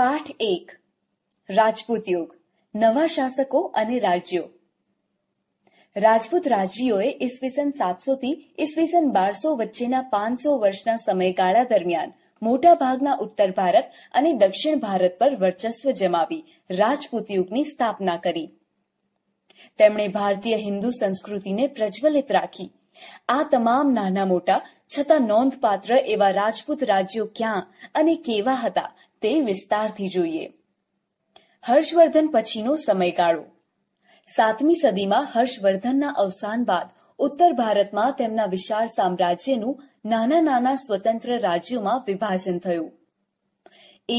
પાઠ એક રાજપૂત યુગ નવા શાસકો અને રાજ્યો રાજપૂત રાજવીઓએ ઈસવીસન સાતસો થી ઈસવીસન બારસો વચ્ચેના પાંચસો વર્ષના સમયગાળા દરમિયાન મોટા ઉત્તર ભારત અને દક્ષિણ ભારત પર વર્ચસ્વ જમાવી રાજપૂત યુગની સ્થાપના કરી તેમણે ભારતીય હિન્દુ સંસ્કૃતિને પ્રજ્વલિત રાખી આ તમામ નાના મોટા છતાં નોંધપાત્ર એવા રાજપૂત રાજ્યો ક્યાં અને કેવા હતા તે વિસ્તારથી જોઈએ હર્ષવર્ધન પછીનો સમયગાળો સાતમી સદીમાં હર્ષવર્ધનના અવસાન બાદ ઉત્તર ભારતમાં તેમના વિશાળ સામ્રાજ્યનું નાના નાના સ્વતંત્ર રાજ્યોમાં વિભાજન થયું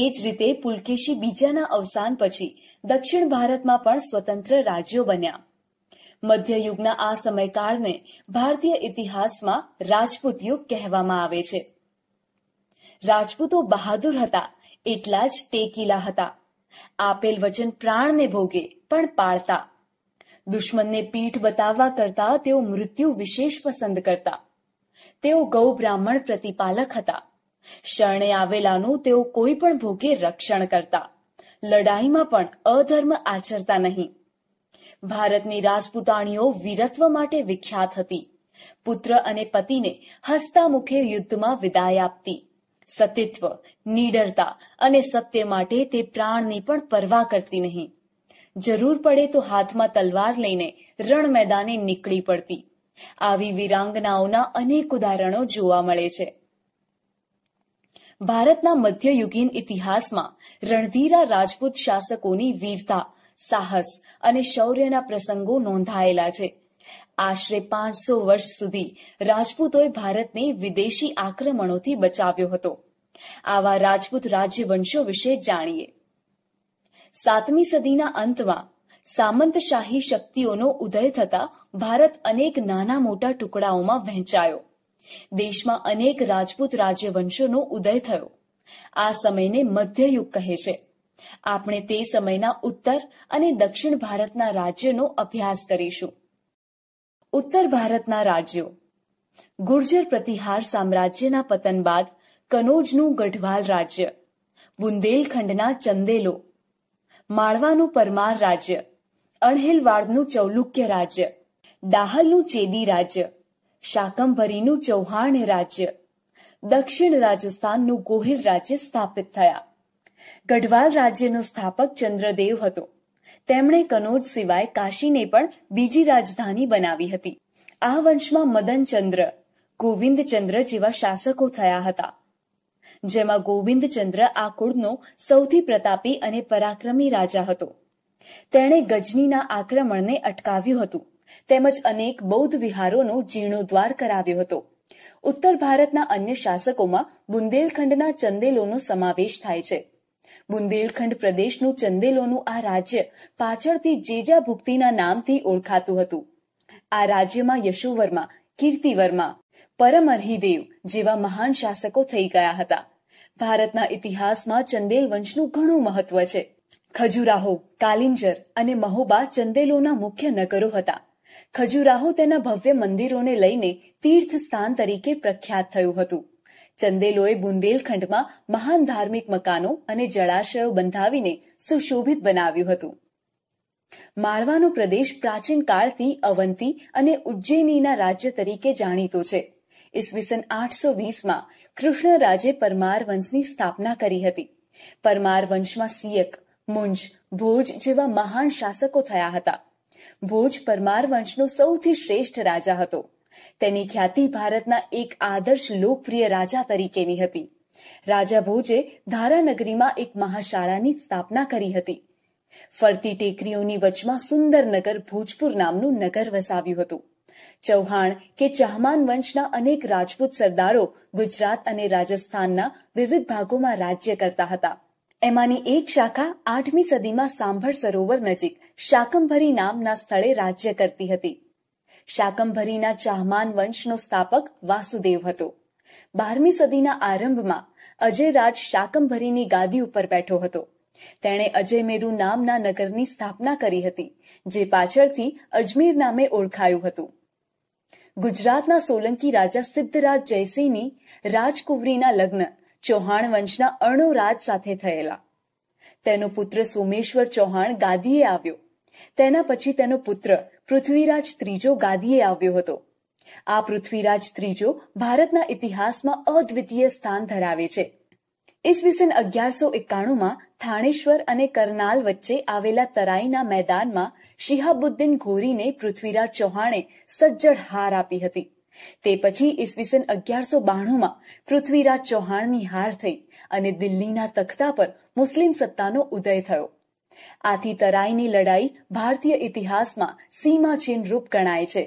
એ જ રીતે પુલકેશી બીજાના અવસાન પછી દક્ષિણ ભારતમાં પણ સ્વતંત્ર રાજ્યો બન્યા મધ્યયુગના આ સમયકાળને ભારતીય ઇતિહાસમાં રાજપૂત યુગ કહેવામાં આવે છે રાજપૂતો બહાદુર હતા એટલા જ ટેકીલા હતા આપેલ વચન પ્રાણને ભોગે પણ પાળતા દુશ્મનને પીઠ બતાવવા કરતા તેઓ મૃત્યુ વિશેષ પસંદ કરતા તેઓ ગૌ બ્રાહ્મણ પ્રતિપાલક હતા શરણે આવેલાનું તેઓ કોઈ પણ ભોગે રક્ષણ કરતા લડાઈમાં પણ અધર્મ આચરતા નહીં ભારતની રાજપૂતાણીઓ વીરત્વ માટે વિખ્યાત હતી પુત્ર અને પતિને હસ્તામુખે યુદ્ધમાં વિદાય આપતી સતીત્વ નીડરતા અને સત્ય માટે તે પ્રાણની પણ પરવા કરતી નહીં જરૂર પડે તો હાથમાં તલવાર લઈને રણ મેદાને નીકળી પડતી આવી વિરાંગનાઓના અનેક ઉદાહરણો જોવા મળે છે ભારતના મધ્યયુગીન ઇતિહાસમાં રણધીરા રાજપૂત શાસકોની વીરતા સાહસ અને શૌર્યના પ્રસંગો નોંધાયેલા છે આશરે પાંચસો વર્ષ સુધી રાજપૂતોએ ભારતને વિદેશી આક્રમણોથી બચાવ્યો હતો આવા રાજપૂત રાજ્યવંશો વિશે જાણીએ સાતમી સદીના અંતમાં સામંતશાહી શક્તિઓનો ઉદય થતા ભારત અનેક નાના મોટા ટુકડાઓમાં વહેંચાયો દેશમાં અનેક રાજપૂત રાજ્યવંશોનો ઉદય થયો આ સમયને મધ્યયુગ કહે છે આપણે તે સમયના ઉત્તર અને દક્ષિણ ભારતના રાજ્યનો અભ્યાસ કરીશું ઉત્તર ભારતના રાજ્યો ગુર્જર પ્રતિહાર સામ્રાજ્યના પતન બાદ કનોજનું ગઢવાલ રાજ્ય બુંદેલખંડના ચંદેલો માળવાનું પરમાર રાજ્ય અણહેલવાડનું ચૌલુક્ય રાજ્ય દાહલનું ચેદી રાજ્ય શાકંભરીનું ચૌહાણ રાજ્ય દક્ષિણ રાજસ્થાનનું ગોહિલ રાજ્ય સ્થાપિત થયા ગઢવાલ રાજ્યનો સ્થાપક ચંદ્રદેવ હતો તેમણે કનોજ સિવાય કાશીને પણ બીજી રાજધાની બનાવી હતી આ વંશમાં મદનચંદ્ર ગોવિંદચંદ્ર જેવા શાસકો થયા હતા જેમાં ગોવિંદચંદ્ર આ કુળનો સૌથી પ્રતાપી અને પરાક્રમી રાજા હતો તેણે ગજનીના આક્રમણને અટકાવ્યું હતું તેમજ અનેક બૌદ્ધ વિહારોનો જીર્ણોદ્વાર કરાવ્યો હતો ઉત્તર ભારતના અન્ય શાસકોમાં બુંદેલખંડના ચંદેલોનો સમાવેશ થાય છે બુંદેલખંડ પ્રદેશનું ચંદેલોનું આ રાજ્ય પાછળથી જેજા ભુક્તિના નામથી ઓળખાતું હતું આ રાજ્યમાં યશોવર્મા કીર્તિવર્મા પરમરહિદેવ જેવા મહાન શાસકો થઈ ગયા હતા ભારતના ઇતિહાસમાં ચંદેલ વંશનું ઘણું મહત્વ છે ખજુરાહો કાલિંજર અને મહોબા ચંદેલોના મુખ્ય નગરો હતા ખજુરાહો તેના ભવ્ય મંદિરોને લઈને તીર્થ સ્થાન તરીકે પ્રખ્યાત થયું હતું ચંદેલોએ બુંદેલખંડમાં મહાન ધાર્મિક મકાનો અને જળાશયો બંધાવીને સુશોભિત બનાવ્યું હતું માળવાનો પ્રદેશ પ્રાચીન કાળથી અવંતી અને ઉજ્જૈનીના રાજ્ય તરીકે જાણીતો છે ઈસવીસન આઠસો વીસમાં કૃષ્ણરાજે પરમાર વંશની સ્થાપના કરી હતી પરમાર વંશમાં સિયક મુંજ ભોજ જેવા મહાન શાસકો થયા હતા ભોજ પરમાર વંશનો સૌથી શ્રેષ્ઠ રાજા હતો તેની ખ્યાતિ ભારતના એક આદર્શ લોકપ્રિય રાજા તરીકેની હતી રાજા ભોજે ધારાનગરીમાં એક મહાશાળાની સ્થાપના કરી હતી ફરતી ટેકરીઓની વચમાં સુંદર ભોજપુર નામનું નગર વસાવ્યું હતું ચૌહાણ કે ચહમાન વંશના અનેક રાજપૂત સરદારો ગુજરાત અને રાજસ્થાનના વિવિધ ભાગોમાં રાજ્ય કરતા હતા એમાંની એક શાખા આઠમી સદીમાં સાંભળ સરોવર નજીક શાકંભરી નામના સ્થળે રાજ્ય કરતી હતી શાકંભરીના ચાહમાન વંશનો સ્થાપક વાસુદેવ હતો બારમી સદીના આરંભમાં અજયરાજ શાકંભરીની ગાદી ઉપર બેઠો હતો તેણે અજયમેરુ નામના નગરની સ્થાપના કરી હતી જે પાછળથી અજમેર નામે ઓળખાયું હતું ગુજરાતના સોલંકી રાજા સિદ્ધરાજ જયસિંહની રાજકુવરીના લગ્ન ચૌહાણ વંશના અર્ણોરાજ સાથે થયેલા તેનો પુત્ર સોમેશ્વર ચૌહાણ ગાદીએ આવ્યો તેના પછી તેનો પુત્ર પૃથ્વીરાજ ત્રીજો ગાદીએ આવ્યો હતો આ પૃથ્વીરાજ ત્રીજો ભારતના ઇતિહાસમાં અદ્વિતીય સ્થાન ધરાવે છે ઈસવીસન અગિયારસો એકાણુંમાં થાણેશ્વર અને કરનાલ વચ્ચે આવેલા તરાઈના મેદાનમાં શિહાબુદ્દીન ઘોરીને પૃથ્વીરાજ ચૌહાણે સજ્જડ હાર આપી હતી તે પછી ઈસવીસન અગિયારસો બાણુંમાં પૃથ્વીરાજ ચૌહાણની હાર થઈ અને દિલ્હીના તખતા પર મુસ્લિમ સત્તાનો ઉદય થયો આથી તરાઈની લડાઈ ભારતીય ઇતિહાસમાં સીમાચિહ્નરૂપ ગણાય છે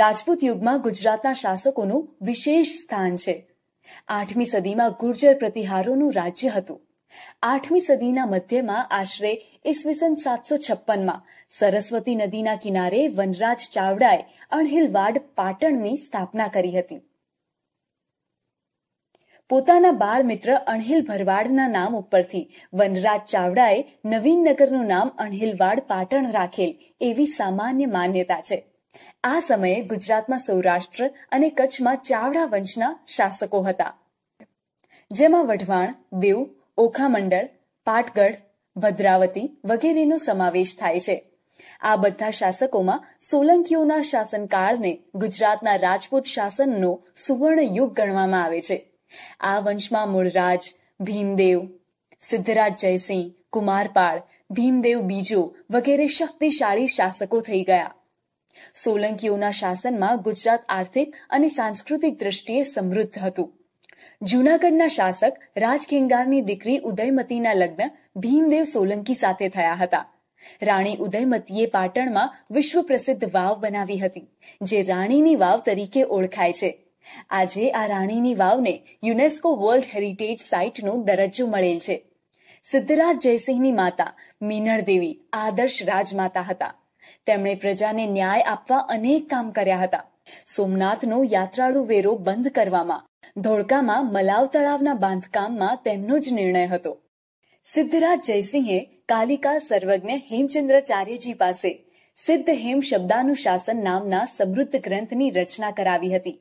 રાજપૂત યુગમાં ગુજરાતના શાસકોનું વિશેષ સ્થાન છે આઠમી સદીમાં ગુર્જર પ્રતિહારોનું રાજ્ય હતું આઠમી સદીના મધ્યમાં આશરે ઈસવીસન સાતસો છપ્પનમાં સરસ્વતી નદીના કિનારે વનરાજ ચાવડાએ અણહિલવાડ પાટણની સ્થાપના કરી હતી પોતાના બાળ મિત્ર અણહિલ ભરવાડના નામ ઉપરથી વનરાજ ચાવડાએ નવીન નગરનું નામ અણહિલવાડ પાટણ રાખેલ એવી સામાન્ય માન્યતા છે આ સમયે ગુજરાતમાં સૌરાષ્ટ્ર અને કચ્છમાં ચાવડા વંશના શાસકો હતા જેમાં વઢવાણ દેવ ઓખામંડળ પાટગઢ ભદ્રાવતી વગેરેનો સમાવેશ થાય છે આ બધા શાસકોમાં સોલંકીઓના શાસનકાળને ગુજરાતના રાજપૂત શાસનનો સુવર્ણ યુગ ગણવામાં આવે છે આ વંશમાં મૂળરાજ ભીમદેવ સિદ્ધરાજ જયસિંહ કુમારપાળ ભીમદેવ બીજો વગેરે શક્તિશાળી શાસકો થઈ ગયા સોલંકીઓના શાસનમાં ગુજરાત આર્થિક અને સાંસ્કૃતિક દ્રષ્ટિએ સમૃદ્ધ હતું જૂનાગઢના શાસક રાજખેંગારની દીકરી ઉદયમતીના લગ્ન ભીમદેવ સોલંકી સાથે થયા હતા રાણી ઉદયમતીએ પાટણમાં વિશ્વ પ્રસિદ્ધ વાવ બનાવી હતી જે રાણીની વાવ તરીકે ઓળખાય છે આજે આ રાણીની વાવને યુનેસ્કો વર્લ્ડ હેરિટેજ સાઇટનો દરજ્જો મળેલ છે સિદ્ધરાજ જયસિંહની માતા મીનળ દેવી આદર્શ રાજમાતા હતા તેમણે પ્રજાને ન્યાય આપવા અનેક કામ કર્યા હતા સોમનાથનો યાત્રાળુ વેરો બંધ કરવામાં ધોળકામાં મલાવ તળાવના બાંધકામમાં તેમનો જ નિર્ણય હતો સિદ્ધરાજ જયસિંહે કાલિકા સર્વજ્ઞ હેમચંદ્રાચાર્યજી પાસે સિદ્ધ હેમ શબ્દાનુશાસન નામના સમૃદ્ધ ગ્રંથની રચના કરાવી હતી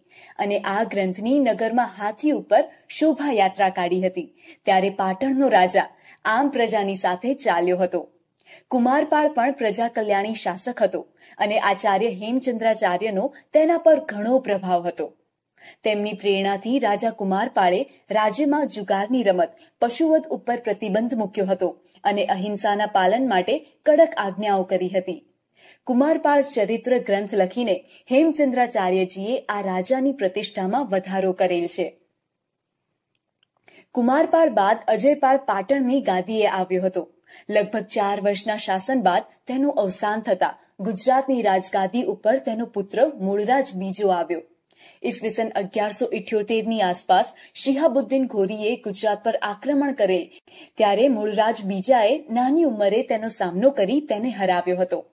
અને આ ગ્રંથની નગરમાં હાથી ઉપર શોભાયાત્રા કાઢી હતી ત્યારે પાટણનો રાજા આમ પ્રજાની સાથે ચાલ્યો હતો કુમારપાળ પણ પ્રજા કલ્યાણી શાસક હતો અને આચાર્ય હેમચંદ્રાચાર્યનો તેના પર ઘણો પ્રભાવ હતો તેમની પ્રેરણાથી રાજા કુમારપાળે રાજ્યમાં જુગારની રમત પશુવધ ઉપર પ્રતિબંધ મૂક્યો હતો અને અહિંસાના પાલન માટે કડક આજ્ઞાઓ કરી હતી કુમારપાળ ચરિત્ર ગ્રંથ લખીને હેમચંદ્રાચાર્યજીએ આ રાજાની પ્રતિષ્ઠામાં વધારો કરેલ છે કુમારપાળ બાદ અજયપાળ પાટણની ગાદીએ આવ્યો હતો લગભગ ચાર વર્ષના શાસન બાદ તેનું અવસાન થતા ગુજરાતની રાજગાદી ઉપર તેનો પુત્ર મૂળરાજ બીજો આવ્યો ઈસવીસન અગિયારસો ઇઠ્યોતેરની આસપાસ શિહાબુદ્દીન ઘોરીએ ગુજરાત પર આક્રમણ કરેલ ત્યારે મૂળરાજ બીજાએ નાની ઉંમરે તેનો સામનો કરી તેને હરાવ્યો હતો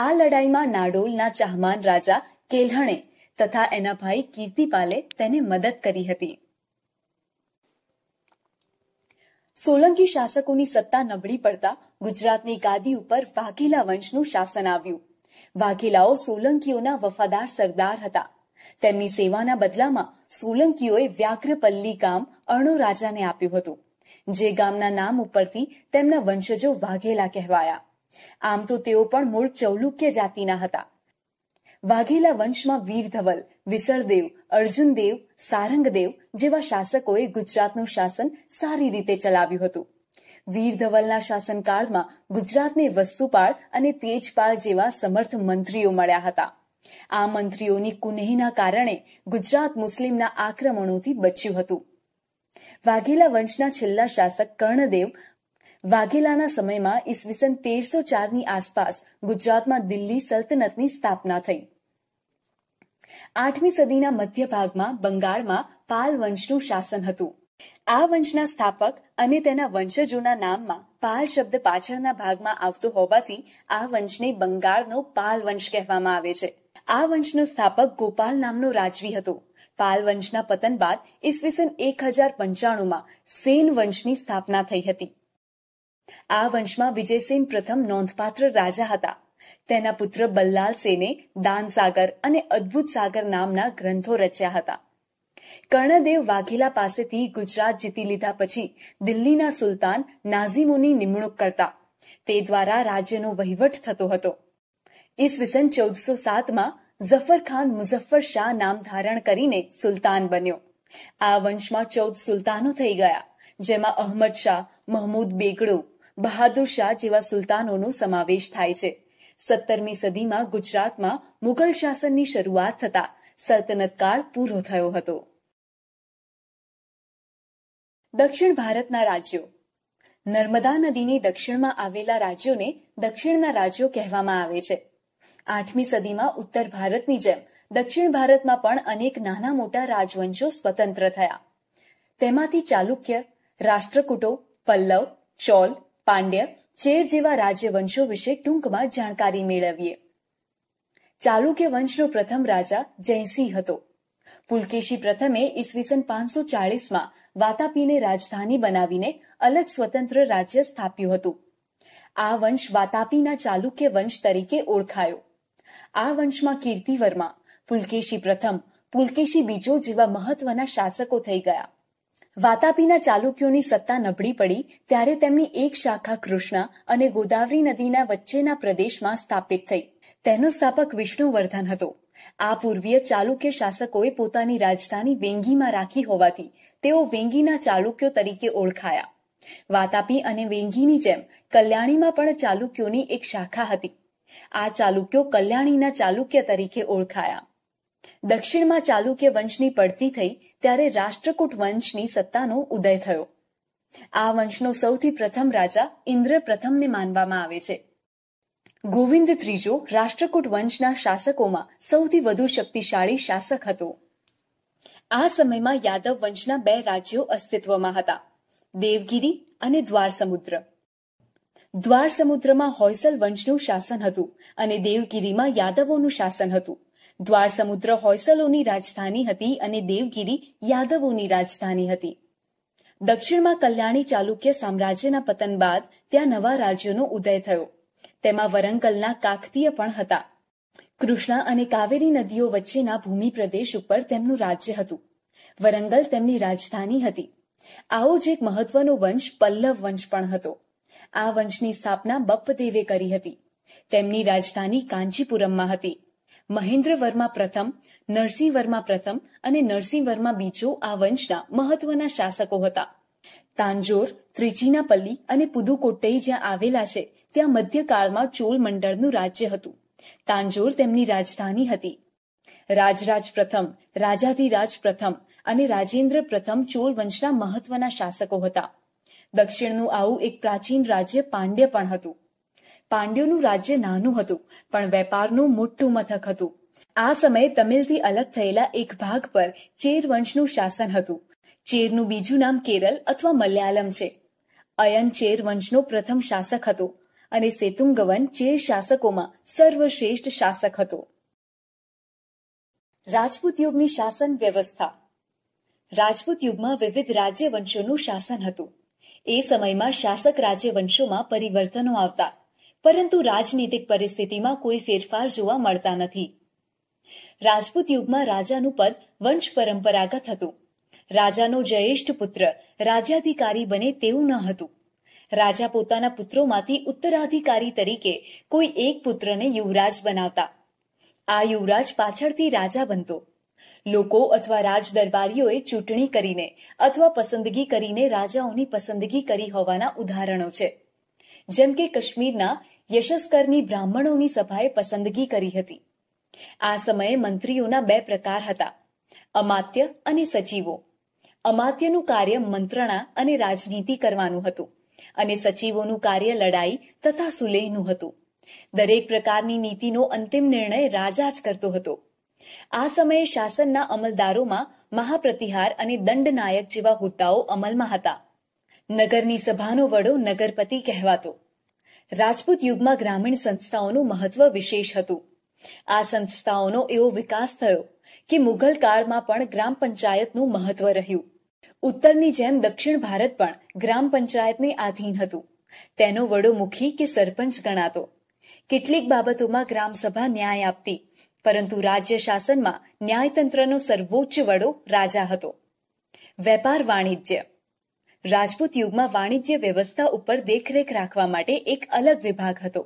આ લડાઈમાં નાડોલના ચાહમાન રાજા કેલ્હણે તથા એના ભાઈ કીર્તિપાલે તેને મદદ કરી હતી સોલંકી શાસકોની સત્તા નબળી પડતા ગુજરાતની ગાદી ઉપર વાઘેલા વંશનું શાસન આવ્યું વાઘેલાઓ સોલંકીઓના વફાદાર સરદાર હતા તેમની સેવાના બદલામાં સોલંકીઓએ વ્યાઘ્રપલ્લી ગામ અણો રાજાને આપ્યું હતું જે ગામના નામ ઉપરથી તેમના વંશજો વાઘેલા કહેવાયા આમ તો તેઓ પણ મૂળ ચૌલુક્ય જાતિના હતા વાઘેલા વંશમાં વીર વિસળદેવ અર્જુનદેવ સારંગદેવ જેવા શાસકોએ ગુજરાતનું શાસન સારી રીતે ચલાવ્યું હતું વીર શાસનકાળમાં ગુજરાતને વસ્તુપાળ અને તેજપાળ જેવા સમર્થ મંત્રીઓ મળ્યા હતા આ મંત્રીઓની કુનેહના કારણે ગુજરાત મુસ્લિમના આક્રમણોથી બચ્યું હતું વાઘેલા વંશના છેલ્લા શાસક કર્ણદેવ વાઘેલાના સમયમાં ઈસવીસન તેરસો ચારની આસપાસ ગુજરાતમાં દિલ્હી સલ્તનતની સ્થાપના થઈ આઠમી સદીના મધ્ય ભાગમાં બંગાળમાં પાલ વંશનું શાસન હતું આ વંશના સ્થાપક અને તેના વંશજોના નામમાં પાલ શબ્દ પાછળના ભાગમાં આવતો હોવાથી આ વંશને બંગાળનો પાલ વંશ કહેવામાં આવે છે આ વંશનો સ્થાપક ગોપાલ નામનો રાજવી હતો પાલ વંશના પતન બાદ ઈસવીસન એક હજાર પંચાણુંમાં સેન વંશની સ્થાપના થઈ હતી આ વંશમાં વિજયસેન પ્રથમ નોંધપાત્ર રાજા હતા તેના પુત્ર બલ્લાલ સેને દાનસાગર અને અદ્ભુત સાગર નામના ગ્રંથો રચ્યા હતા કર્ણદેવ વાઘેલા પાસેથી ગુજરાત જીતી લીધા પછી દિલ્હીના સુલતાન નાઝીમોની નિમણૂક કરતા તે દ્વારા રાજ્યનો વહીવટ થતો હતો ઈસવીસન ચૌદસો સાતમાં ઝફર ખાન મુઝફ્ફર શાહ નામ ધારણ કરીને સુલતાન બન્યો આ વંશમાં ચૌદ સુલતાનો થઈ ગયા જેમાં અહમદ શાહ મહમૂદ બેગડો બહાદુર શાહ જેવા સુલતાનોનો સમાવેશ થાય છે સત્તરમી સદીમાં ગુજરાતમાં મુઘલ શાસનની શરૂઆત થતા સલ્તનતકાળ પૂરો થયો હતો દક્ષિણ ભારતના રાજ્યો નર્મદા નદીની દક્ષિણમાં આવેલા રાજ્યોને દક્ષિણના રાજ્યો કહેવામાં આવે છે આઠમી સદીમાં ઉત્તર ભારતની જેમ દક્ષિણ ભારતમાં પણ અનેક નાના મોટા રાજવંશો સ્વતંત્ર થયા તેમાંથી ચાલુક્ય રાષ્ટ્રકૂટો પલ્લવ ચોલ પાંડ્ય ચેર જેવા રાજ્યવંશો વિશે ટૂંકમાં જાણકારી મેળવીએ ચાલુક્ય વંશનો પ્રથમ રાજા જયસિંહ હતો પુલકેશી પ્રથમે ઈસવીસન પાંચસો ચાળીસમાં વાતાપીને રાજધાની બનાવીને અલગ સ્વતંત્ર રાજ્ય સ્થાપ્યું હતું આ વંશ વાતાપીના ચાલુક્ય વંશ તરીકે ઓળખાયો આ વંશમાં કીર્તિવર્મા પુલકેશી પ્રથમ પુલકેશી બીજો જેવા મહત્વના શાસકો થઈ ગયા વાતાપીના ચાલુક્યોની સત્તા નબળી પડી ત્યારે તેમની એક શાખા કૃષ્ણા અને ગોદાવરી નદીના વચ્ચેના પ્રદેશમાં સ્થાપિત થઈ તેનો સ્થાપક વિષ્ણુવર્ધન હતો આ પૂર્વીય ચાલુક્ય શાસકોએ પોતાની રાજધાની વેંગીમાં રાખી હોવાથી તેઓ વેંગીના ચાલુક્યો તરીકે ઓળખાયા વાતાપી અને વેંગીની જેમ કલ્યાણીમાં પણ ચાલુક્યોની એક શાખા હતી આ ચાલુક્યો કલ્યાણીના ચાલુક્ય તરીકે ઓળખાયા દક્ષિણમાં ચાલુક્ય વંશની પડતી થઈ ત્યારે રાષ્ટ્રકૂટ વંશની સત્તાનો ઉદય થયો આ વંશનો સૌથી પ્રથમ રાજા ઇન્દ્ર પ્રથમને માનવામાં આવે છે ગોવિંદ ત્રીજો રાષ્ટ્રકૂટ વંશના શાસકોમાં સૌથી વધુ શક્તિશાળી શાસક હતો આ સમયમાં યાદવ વંશના બે રાજ્યો અસ્તિત્વમાં હતા દેવગીરી અને દ્વાર સમુદ્ર દ્વાર સમુદ્રમાં હોયસલ વંશનું શાસન હતું અને દેવગીરીમાં યાદવોનું શાસન હતું દ્વાર સમુદ્ર હોયસલોની રાજધાની હતી અને દેવગીરી યાદવોની રાજધાની હતી દક્ષિણમાં કલ્યાણી ચાલુક્ય સામ્રાજ્યના પતન બાદ ત્યાં નવા રાજ્યોનો ઉદય થયો તેમાં વરંગલના કાકતીય પણ હતા કૃષ્ણા અને કાવેરી નદીઓ વચ્ચેના ભૂમિ પ્રદેશ ઉપર તેમનું રાજ્ય હતું વરંગલ તેમની રાજધાની હતી આવો જ એક મહત્વનો વંશ પલ્લવ વંશ પણ હતો આ વંશની સ્થાપના બપ્પદેવે કરી હતી તેમની રાજધાની કાંચીપુરમમાં હતી મહેન્દ્ર વર્મા પ્રથમ નરસિંહ વર્મા પ્રથમ અને નરસિંહ વર્મા બીજો આ વંશના મહત્વના શાસકો હતા તાંજોર ત્રિચિનાપલ્લી અને પુદુકોટ્ટઈ જ્યાં આવેલા છે ત્યાં મધ્યકાળમાં ચોલ મંડળનું રાજ્ય હતું તાંજોર તેમની રાજધાની હતી રાજરાજ પ્રથમ રાજાધિરાજ પ્રથમ અને રાજેન્દ્ર પ્રથમ ચોલ વંશના મહત્વના શાસકો હતા દક્ષિણનું આવું એક પ્રાચીન રાજ્ય પાંડ્ય પણ હતું પાંડ્યોનું રાજ્ય નાનું હતું પણ વેપારનું મોટું મથક હતું આ સમયે તમિલથી અલગ થયેલા એક ભાગ પર ચેર વંશનું શાસન હતું ચેરનું બીજું નામ કેરળ અથવા મલયાલમ છે અયન ચેર વંશનો પ્રથમ શાસક હતો અને સેતુંગવન ચેર શાસકોમાં સર્વશ્રેષ્ઠ શાસક હતો રાજપૂત યુગની શાસન વ્યવસ્થા રાજપૂત યુગમાં વિવિધ રાજ્ય વંશોનું શાસન હતું એ સમયમાં શાસક રાજ્યવંશોમાં પરિવર્તનો આવતા પરંતુ રાજનીતિક પરિસ્થિતિમાં કોઈ ફેરફાર જોવા મળતા નથી રાજપૂત યુગમાં રાજાનું પદ વંશ પરંપરાગત હતું રાજાનો જયેષ્ઠ પુત્ર રાજ્યાધિકારી બને તેવું ન હતું રાજા પોતાના પુત્રોમાંથી ઉત્તરાધિકારી તરીકે કોઈ એક પુત્રને યુવરાજ બનાવતા આ યુવરાજ પાછળથી રાજા બનતો લોકો અથવા રાજદરબારીઓએ ચૂંટણી કરીને અથવા પસંદગી કરીને રાજાઓની પસંદગી કરી હોવાના ઉદાહરણો છે જેમ કે કાશ્મીરના યશસ્કરની બ્રાહ્મણોની સભાએ પસંદગી કરી હતી આ સમયે મંત્રીઓના બે પ્રકાર હતા અમાત્ય અને સચિવો અમાત્યનું કાર્ય મંત્રણા અને રાજનીતિ કરવાનું હતું અને સચિવોનું કાર્ય લડાઈ તથા સુલેહનું હતું દરેક પ્રકારની નીતિનો અંતિમ નિર્ણય રાજા જ કરતો હતો આ સમયે શાસનના અમલદારોમાં મહાપ્રતિહાર અને દંડનાયક જેવા હોદ્દાઓ અમલમાં હતા નગરની સભાનો વડો નગરપતિ કહેવાતો રાજપૂત યુગમાં ગ્રામીણ સંસ્થાઓનું મહત્વ વિશેષ હતું આ સંસ્થાઓનો એવો વિકાસ થયો કે મુઘલ કાળમાં પણ ગ્રામ પંચાયતનું મહત્વ રહ્યું ઉત્તરની જેમ દક્ષિણ ભારત પણ ગ્રામ પંચાયતને આધીન હતું તેનો વડો મુખી કે સરપંચ ગણાતો કેટલીક બાબતોમાં ગ્રામસભા ન્યાય આપતી પરંતુ રાજ્ય શાસનમાં ન્યાયતંત્રનો સર્વોચ્ચ વડો રાજા હતો વેપાર વાણિજ્ય રાજપૂત યુગમાં વાણિજ્ય વ્યવસ્થા ઉપર દેખરેખ રાખવા માટે એક અલગ વિભાગ હતો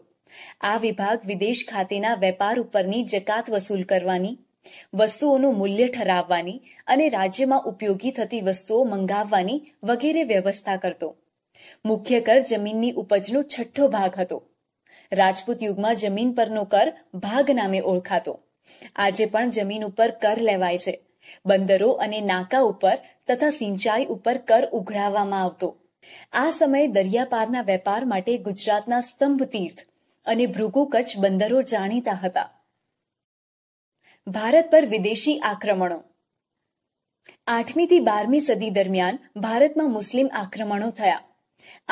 આ વિભાગ વિદેશ ખાતેના વેપાર ઉપરની જકાત વસૂલ કરવાની વસ્તુઓનું મૂલ્ય ઠરાવવાની અને રાજ્યમાં ઉપયોગી થતી વસ્તુઓ મંગાવવાની વગેરે વ્યવસ્થા કરતો મુખ્ય કર જમીનની ઉપજનો છઠ્ઠો ભાગ હતો રાજપૂત યુગમાં જમીન પરનો કર ભાગ નામે ઓળખાતો આજે પણ જમીન ઉપર કર લેવાય છે બંદરો અને નાકા ઉપર તથા સિંચાઈ ઉપર કર ઉઘરાવવામાં આવતો આ સમયે દરિયાપારના વેપાર માટે ગુજરાતના સ્તંભ તીર્થ અને ભૃગુ કચ્છ બંદરો જાણીતા હતા ભારત પર વિદેશી આક્રમણો આઠમી થી બારમી સદી દરમિયાન ભારતમાં મુસ્લિમ આક્રમણો થયા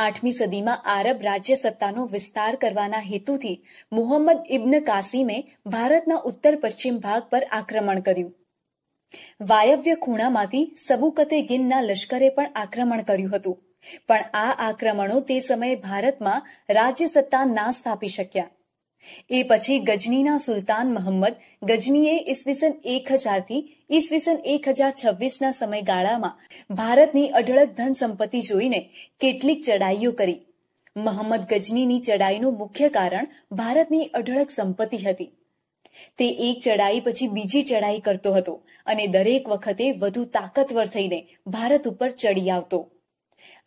આઠમી સદીમાં આરબ રાજ્ય સત્તાનો વિસ્તાર કરવાના હેતુથી મોહમ્મદ ઇબ્ન કાસિમે ભારતના ઉત્તર પશ્ચિમ ભાગ પર આક્રમણ કર્યું વાયવ્ય ખૂણામાંથી સબુકતે ગિનના લશ્કરે પણ આક્રમણ કર્યું હતું પણ આ આક્રમણો તે સમયે ભારતમાં રાજ્ય ના સ્થાપી શક્યા એ પછી ગજનીના સુલતાન મોહમ્મદ ગજનીએ ઈસવીસન એક હજારથી ઈસવીસન એક હજાર છવ્વીસના સમયગાળામાં ભારતની અઢળક ધન સંપત્તિ જોઈને કેટલીક ચડાઈઓ કરી મોહમ્મદ ગજનીની ચડાઈનું મુખ્ય કારણ ભારતની અઢળક સંપત્તિ હતી તે એક ચડાઈ પછી બીજી ચડાઈ કરતો હતો અને દરેક વખતે વધુ તાકતવર થઈને ભારત ઉપર ચડી આવતો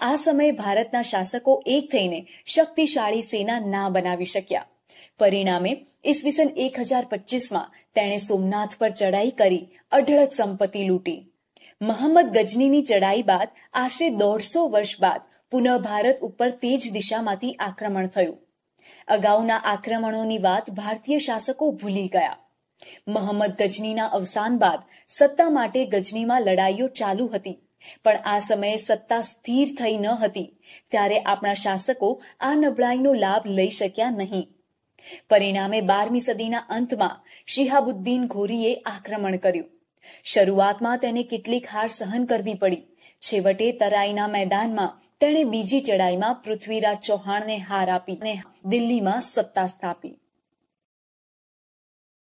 આ સમયે ભારતના શાસકો એક થઈને શક્તિશાળી સેના ના બનાવી શક્યા પરિણામે ઈસવીસન એક હજાર પચીસમાં તેણે સોમનાથ પર ચડાઈ કરી અઢળક સંપત્તિ લૂંટી મહંમદ ગજનીની ચડાઈ બાદ આશરે દોઢસો વર્ષ બાદ પુનઃ ભારત ઉપર તે જ દિશામાંથી આક્રમણ થયું અગાઉના આક્રમણોની વાત ભારતીય શાસકો ભૂલી ગયા મહંમદ ગજનીના અવસાન બાદ સત્તા માટે ગજનીમાં લડાઈઓ ચાલુ હતી પણ આ સમયે સત્તા સ્થિર થઈ ન હતી ત્યારે આપણા શાસકો આ નબળાઈનો લાભ લઈ શક્યા નહીં પરિણામે બારમી સદીના અંતમાં શિહાબુદ્દીન ઘોરીએ આક્રમણ કર્યું શરૂઆતમાં તેને કેટલીક હાર સહન કરવી પડી છેવટે તરાઈના મેદાનમાં તેણે બીજી ચડાઈમાં પૃથ્વીરાજ ચૌહાણને હાર આપી અને દિલ્હીમાં સત્તા સ્થાપી